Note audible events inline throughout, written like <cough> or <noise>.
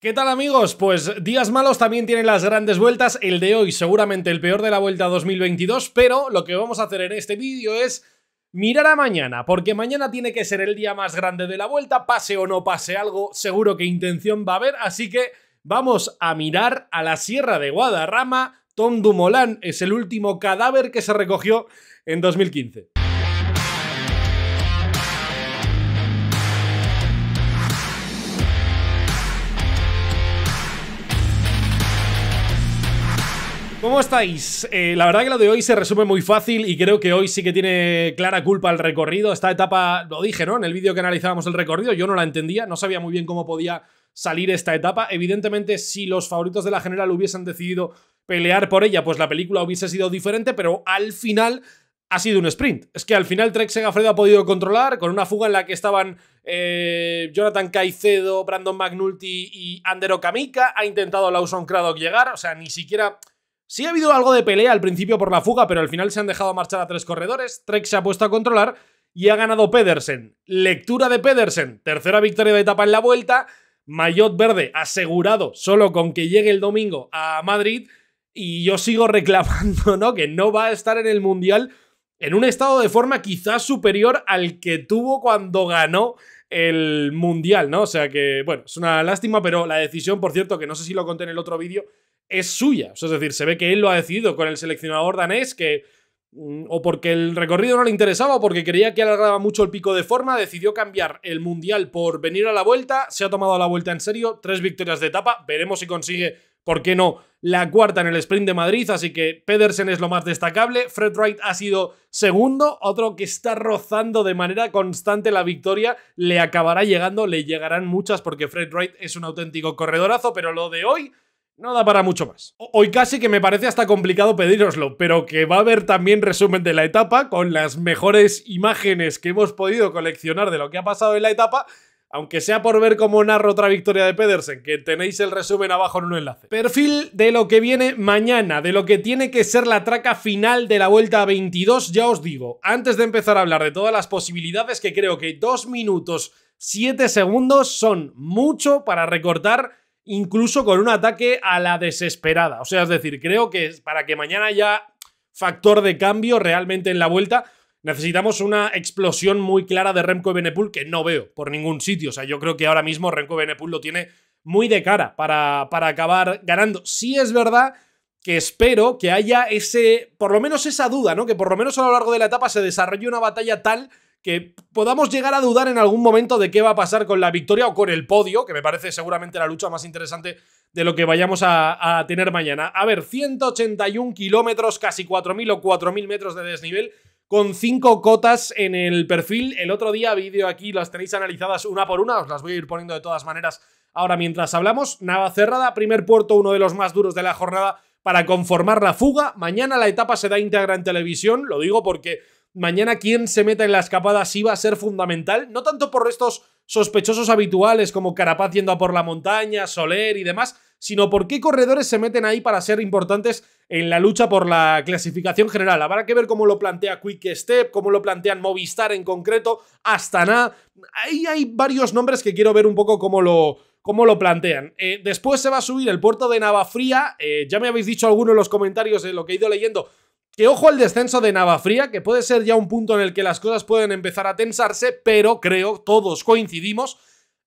¿Qué tal amigos? Pues días malos también tienen las grandes vueltas, el de hoy seguramente el peor de la vuelta 2022, pero lo que vamos a hacer en este vídeo es mirar a mañana, porque mañana tiene que ser el día más grande de la vuelta, pase o no pase algo, seguro que intención va a haber, así que vamos a mirar a la Sierra de Guadarrama, Tom Dumolán es el último cadáver que se recogió en 2015. ¿Cómo estáis? Eh, la verdad que lo de hoy se resume muy fácil y creo que hoy sí que tiene clara culpa el recorrido. Esta etapa, lo dije, ¿no? En el vídeo que analizábamos el recorrido, yo no la entendía, no sabía muy bien cómo podía salir esta etapa. Evidentemente, si los favoritos de la general hubiesen decidido pelear por ella, pues la película hubiese sido diferente, pero al final ha sido un sprint. Es que al final Trek Segafredo ha podido controlar con una fuga en la que estaban eh, Jonathan Caicedo, Brandon McNulty y Andero Kamika. Ha intentado Lawson Craddock llegar, o sea, ni siquiera Sí ha habido algo de pelea al principio por la fuga, pero al final se han dejado marchar a tres corredores, Trek se ha puesto a controlar y ha ganado Pedersen. Lectura de Pedersen, tercera victoria de etapa en la vuelta, Maillot Verde asegurado solo con que llegue el domingo a Madrid y yo sigo <laughs> reclamando, ¿no? Que no va a estar en el Mundial en un estado de forma quizás superior al que tuvo cuando ganó el Mundial, ¿no? O sea que, bueno, es una lástima, pero la decisión, por cierto, que no sé si lo conté en el otro vídeo, es suya. es decir, se ve que él lo ha decidido con el seleccionador danés que mm, o porque el recorrido no le interesaba o porque creía que alargaba mucho el pico de forma, decidió cambiar el Mundial por venir a la vuelta, se ha tomado la vuelta en serio, tres victorias de etapa, veremos si consigue, por qué no, la cuarta en el sprint de Madrid, así que Pedersen es lo más destacable, Fred Wright ha sido segundo, otro que está rozando de manera constante la victoria, le acabará llegando, le llegarán muchas porque Fred Wright es un auténtico corredorazo, pero lo de hoy no da para mucho más. Hoy casi que me parece hasta complicado pediroslo, pero que va a haber también resumen de la etapa con las mejores imágenes que hemos podido coleccionar de lo que ha pasado en la etapa, aunque sea por ver cómo narro otra victoria de Pedersen, que tenéis el resumen abajo en un enlace. Perfil de lo que viene mañana, de lo que tiene que ser la traca final de la vuelta 22, ya os digo, antes de empezar a hablar de todas las posibilidades, que creo que 2 minutos 7 segundos son mucho para recortar incluso con un ataque a la desesperada. O sea, es decir, creo que para que mañana haya factor de cambio realmente en la vuelta, necesitamos una explosión muy clara de Remco Benepul que no veo por ningún sitio. O sea, yo creo que ahora mismo Remco Benepul lo tiene muy de cara para, para acabar ganando. Sí es verdad que espero que haya ese, por lo menos esa duda, ¿no? Que por lo menos a lo largo de la etapa se desarrolle una batalla tal que podamos llegar a dudar en algún momento de qué va a pasar con la victoria o con el podio, que me parece seguramente la lucha más interesante de lo que vayamos a, tener mañana. A ver, 181 kilómetros, casi 4.000 o 4.000 metros de desnivel, con cinco cotas en el perfil. El otro día, vídeo aquí, las tenéis analizadas una por una, os las voy a ir poniendo de todas maneras ahora mientras hablamos. Nava cerrada, primer puerto, uno de los más duros de la jornada para conformar la fuga. Mañana la etapa se da íntegra en televisión, lo digo porque Mañana quién se meta en la escapada sí va a ser fundamental, no tanto por estos sospechosos habituales como Carapaz yendo a por la montaña, Soler y demás, sino por qué corredores se meten ahí para ser importantes en la lucha por la clasificación general. Habrá que ver cómo lo plantea Quick Step, cómo lo plantean Movistar en concreto, Astana. Ahí hay varios nombres que quiero ver un poco cómo lo, cómo lo plantean. Eh, después se va a subir el puerto de Navafría. Eh, ya me habéis dicho alguno en los comentarios de lo que he ido leyendo que ojo al descenso de Navafría, que puede ser ya un punto en el que las cosas pueden empezar a tensarse, pero creo, todos coincidimos,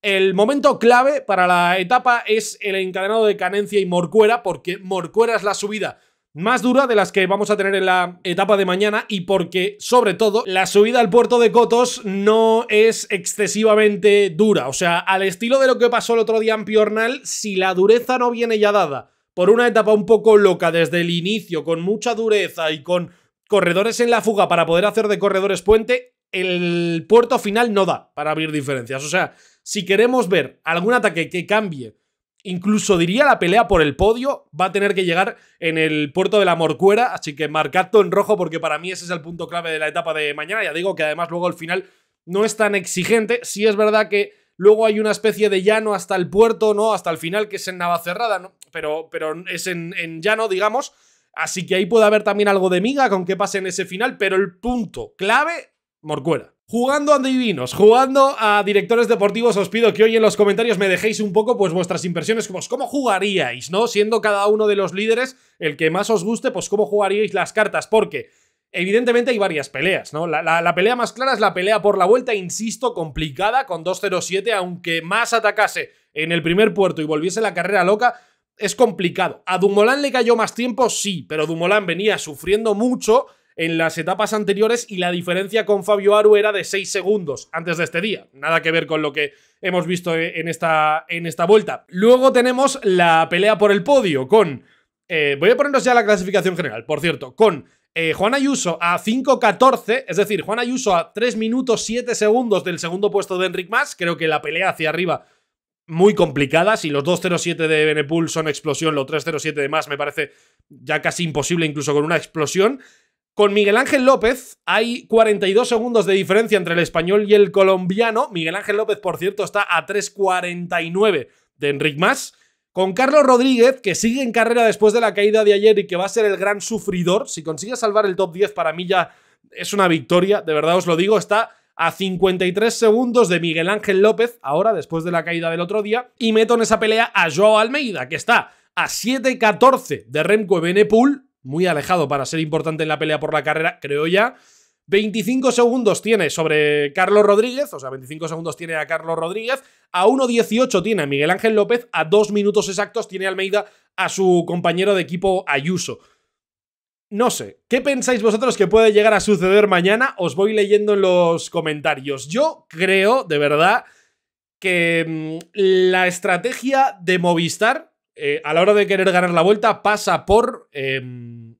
el momento clave para la etapa es el encadenado de Canencia y Morcuera, porque Morcuera es la subida más dura de las que vamos a tener en la etapa de mañana y porque, sobre todo, la subida al puerto de Cotos no es excesivamente dura. O sea, al estilo de lo que pasó el otro día en Piornal, si la dureza no viene ya dada por una etapa un poco loca desde el inicio, con mucha dureza y con corredores en la fuga para poder hacer de corredores puente, el puerto final no da para abrir diferencias. O sea, si queremos ver algún ataque que cambie, incluso diría la pelea por el podio, va a tener que llegar en el puerto de la Morcuera, así que todo en rojo porque para mí ese es el punto clave de la etapa de mañana. Ya digo que además luego al final no es tan exigente. Sí es verdad que Luego hay una especie de llano hasta el puerto, ¿no? Hasta el final, que es en Navacerrada, ¿no? Pero, pero es en, en llano, digamos. Así que ahí puede haber también algo de miga con que pase en ese final, pero el punto clave, Morcuera. Jugando a divinos, jugando a directores deportivos, os pido que hoy en los comentarios me dejéis un poco pues vuestras impresiones, pues cómo jugaríais, ¿no? Siendo cada uno de los líderes el que más os guste, pues cómo jugaríais las cartas, porque Evidentemente hay varias peleas, ¿no? La, pelea más clara es la pelea por la vuelta, insisto, complicada con 2-0-7, aunque más atacase en el primer puerto y volviese la carrera loca, es complicado. ¿A Dumoulin le cayó más tiempo? Sí, pero Dumoulin venía sufriendo mucho en las etapas anteriores y la diferencia con Fabio Aru era de 6 segundos antes de este día. Nada que ver con lo que hemos visto e, en esta, en esta vuelta. Luego tenemos la pelea por el podio con... Eh, voy a ponernos ya la clasificación general, por cierto, con eh, Juan Ayuso a 5.14, es decir, Juan Ayuso a 3 minutos 7 segundos del segundo puesto de Enric Mas. Creo que la pelea hacia arriba muy complicada. Si los 2.07 de Benepul son explosión, los 3.07 de Mas me parece ya casi imposible, incluso con una explosión. Con Miguel Ángel López hay 42 segundos de diferencia entre el español y el colombiano. Miguel Ángel López, por cierto, está a 3.49 de Enric Mas. Con Carlos Rodríguez, que sigue en carrera después de la caída de ayer y que va a ser el gran sufridor, si consigue salvar el top 10 para mí ya es una victoria, de verdad os lo digo, está a 53 segundos de Miguel Ángel López, ahora después de la caída del otro día, y meto en esa pelea a Joao Almeida, que está a 7.14 de Remco Evenepoel, muy alejado para ser importante en la pelea por la carrera, creo ya, 25 segundos tiene sobre Carlos Rodríguez, o sea, 25 segundos tiene a Carlos Rodríguez, a 1.18 tiene a Miguel Ángel López, a 2 minutos exactos tiene Almeida a su compañero de equipo Ayuso. No sé, ¿qué pensáis vosotros que puede llegar a suceder mañana? Os voy leyendo en los comentarios. Yo creo, de verdad, que mm, la estrategia de Movistar eh, a la hora de querer ganar la vuelta pasa por... Em,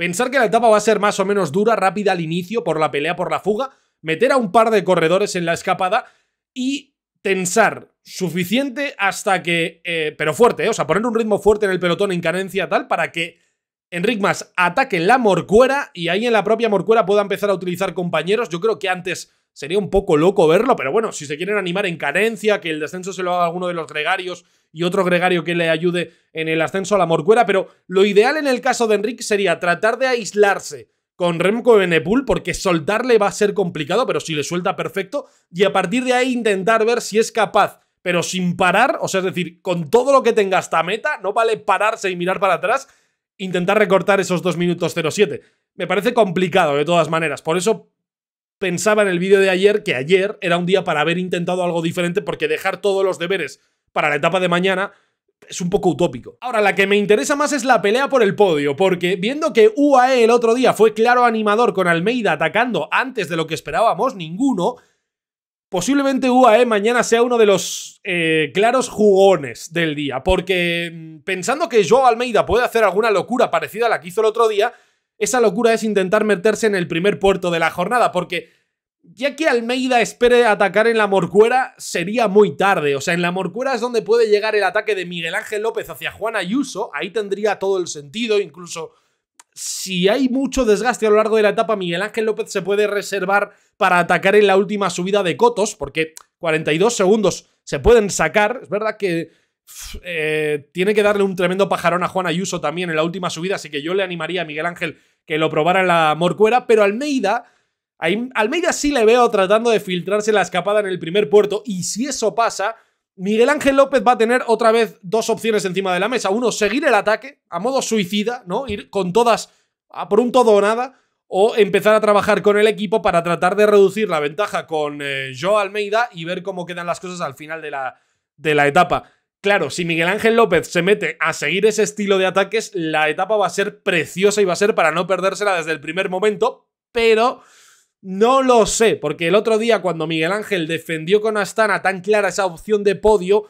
Pensar que la etapa va a ser más o menos dura, rápida al inicio, por la pelea, por la fuga, meter a un par de corredores en la escapada y tensar suficiente hasta que... Eh, pero fuerte, eh, o sea, poner un ritmo fuerte en el pelotón en carencia tal para que Enric Mas ataque la morcuera y ahí en la propia morcuera pueda empezar a utilizar compañeros. Yo creo que antes Sería un poco loco verlo, pero bueno, si se quieren animar en carencia, que el descenso se lo haga alguno de los gregarios y otro gregario que le ayude en el ascenso a la morcuera, pero lo ideal en el caso de Enrique sería tratar de aislarse con Remco Benepul, porque soltarle va a ser complicado, pero si le suelta perfecto, y a partir de ahí intentar ver si es capaz, pero sin parar, o sea, es decir, con todo lo que tenga hasta meta, no vale pararse y mirar para atrás, intentar recortar esos 2 minutos 07. Me parece complicado de todas maneras, por eso pensaba en el vídeo de ayer que ayer era un día para haber intentado algo diferente porque dejar todos los deberes para la etapa de mañana es un poco utópico. Ahora, la que me interesa más es la pelea por el podio, porque viendo que UAE el otro día fue claro animador con Almeida atacando antes de lo que esperábamos, ninguno, posiblemente UAE mañana sea uno de los eh, claros jugones del día, porque mm, pensando que Joao Almeida puede hacer alguna locura parecida a la que hizo el otro día, esa locura es intentar meterse en el primer puerto de la jornada, porque ya que Almeida espere atacar en la Morcuera, sería muy tarde. O sea, en la Morcuera es donde puede llegar el ataque de Miguel Ángel López hacia Juan Ayuso. Ahí tendría todo el sentido. Incluso si hay mucho desgaste a lo largo de la etapa, Miguel Ángel López se puede reservar para atacar en la última subida de Cotos, porque 42 segundos se pueden sacar. Es verdad que eh, tiene que darle un tremendo pajarón a Juan Ayuso también en la última subida, así que yo le animaría a Miguel Ángel que lo probara la Morcuera, pero Almeida... Almeida sí le veo tratando de filtrarse la escapada en el primer puerto y si eso pasa, Miguel Ángel López va a tener otra vez dos opciones encima de la mesa. Uno, seguir el ataque a modo suicida, ¿no? Ir con todas a por un todo o nada o empezar a trabajar con el equipo para tratar de reducir la ventaja con yo, eh, Almeida y ver cómo quedan las cosas al final de la, de la etapa. Claro, si Miguel Ángel López se mete a seguir ese estilo de ataques, la etapa va a ser preciosa y va a ser para no perdérsela desde el primer momento, pero no lo sé, porque el otro día cuando Miguel Ángel defendió con Astana tan clara esa opción de podio,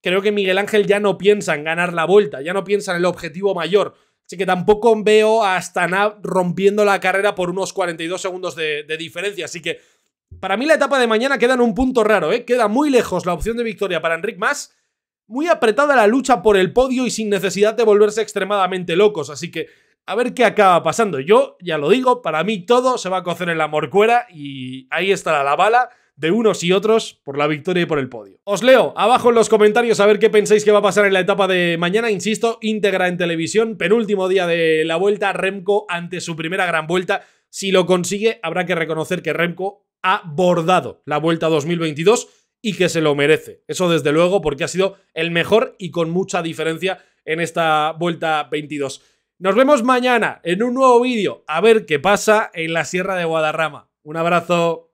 creo que Miguel Ángel ya no piensa en ganar la vuelta, ya no piensa en el objetivo mayor. Así que tampoco veo a Astana rompiendo la carrera por unos 42 segundos de, diferencia. Así que para mí la etapa de mañana queda en un punto raro, ¿eh? Queda muy lejos la opción de victoria para Enric Mas muy apretada la lucha por el podio y sin necesidad de volverse extremadamente locos, así que a ver qué acaba pasando. Yo, ya lo digo, para mí todo se va a cocer en la morcuera y ahí estará la bala de unos y otros por la victoria y por el podio. Os leo abajo en los comentarios a ver qué pensáis que va a pasar en la etapa de mañana. Insisto, íntegra en televisión, penúltimo día de la vuelta, Remco ante su primera gran vuelta. Si lo consigue, habrá que reconocer que Remco ha bordado la vuelta 2022 y que se lo merece. Eso desde luego porque ha sido el mejor y con mucha diferencia en esta vuelta 22. Nos vemos mañana en un nuevo vídeo a ver qué pasa en la Sierra de Guadarrama. Un abrazo.